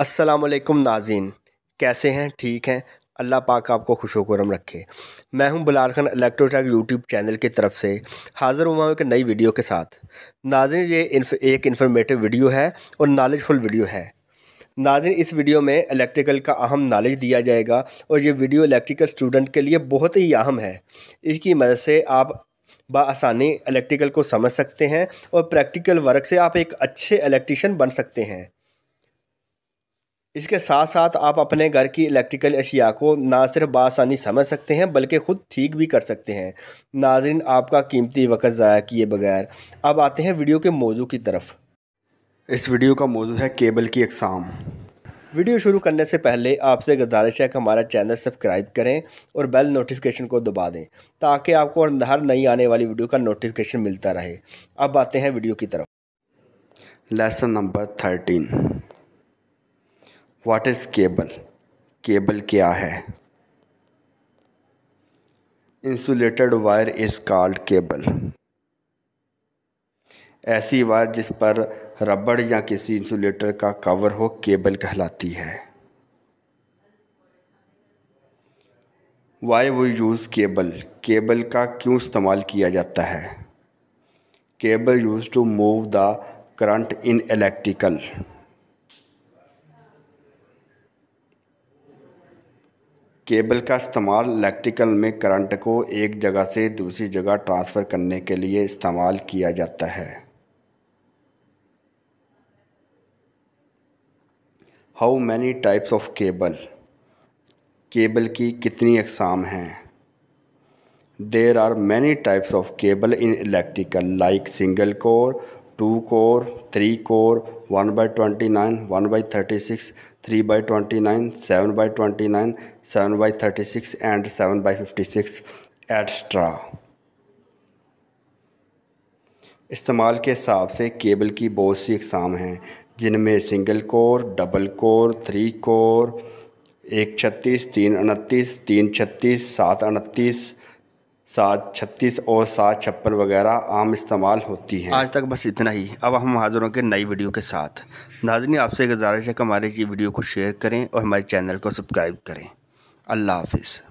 असलकम नाजीन कैसे हैं ठीक हैं अल्लाह पाक आपको खुश रखे मैं हूं बुलार खान यूट्यूब चैनल की तरफ से हाज़िर हुआ हूं एक नई वीडियो के साथ नाजिन ये इन्फ, एक इन्फॉर्मेटिव वीडियो है और नॉलेजफुल वीडियो है नाजिन इस वीडियो में इलेक्ट्रिकल का अहम नॉलेज दिया जाएगा और ये वीडियो इलेक्ट्रिकल स्टूडेंट के लिए बहुत ही अहम है इसकी मदद से आप बसानी इलेक्ट्रिकल को समझ सकते हैं और प्रैक्टिकल वर्क से आप एक अच्छे इलेक्ट्रिशियन बन सकते हैं इसके साथ साथ आप अपने घर की इलेक्ट्रिकल अशिया को ना सिर्फ बासानी समझ सकते हैं बल्कि ख़ुद ठीक भी कर सकते हैं नाजरन आपका कीमती वक्त ज़ाया किए बगैर अब आते हैं वीडियो के मौजू की तरफ इस वीडियो का मौजू है केबल की अकसाम वीडियो शुरू करने से पहले आपसे गुजारिश है कि हमारा चैनल सब्सक्राइब करें और बेल नोटिफिकेशन को दबा दें ताकि आपको हर नई आने वाली वीडियो का नोटिफिकेशन मिलता रहे अब आते हैं वीडियो की तरफ lesson number thirteen what is cable cable क्या है insulated wire is called cable ऐसी वायर जिस पर रबड़ या किसी इंसुलेटर का कवर हो केबल कहलाती है वाई वो यूज़ केबल केबल का क्यों इस्तेमाल किया जाता है cable use to move the current in electrical cable का इस्तेमाल इलेक्ट्रिकल में करंट को एक जगह से दूसरी जगह ट्रांसफ़र करने के लिए इस्तेमाल किया जाता है how many types of cable cable की कितनी अकसाम हैं there are many types of cable in electrical like single core two core three core one by twenty nine one by thirty six three by twenty nine seven by twenty nine seven by thirty six and seven by fifty six etcetera इस्तेमाल के हिसाब से cable की बहुत सी इकसाम हैं जिनमें single core double core three core एक छत्तीस तीन उनतीस तीन छत्तीस सात उनतीस सात छत्तीस और सात छप्पन वगैरह आम इस्तेमाल होती हैं आज तक बस इतना ही अब हम हाजिर होंगे नई वीडियो के साथ नाजनी आपसे गुजारिश है कि हमारी वीडियो को शेयर करें और हमारे चैनल को सब्सक्राइब करें अल्लाह हाफिज़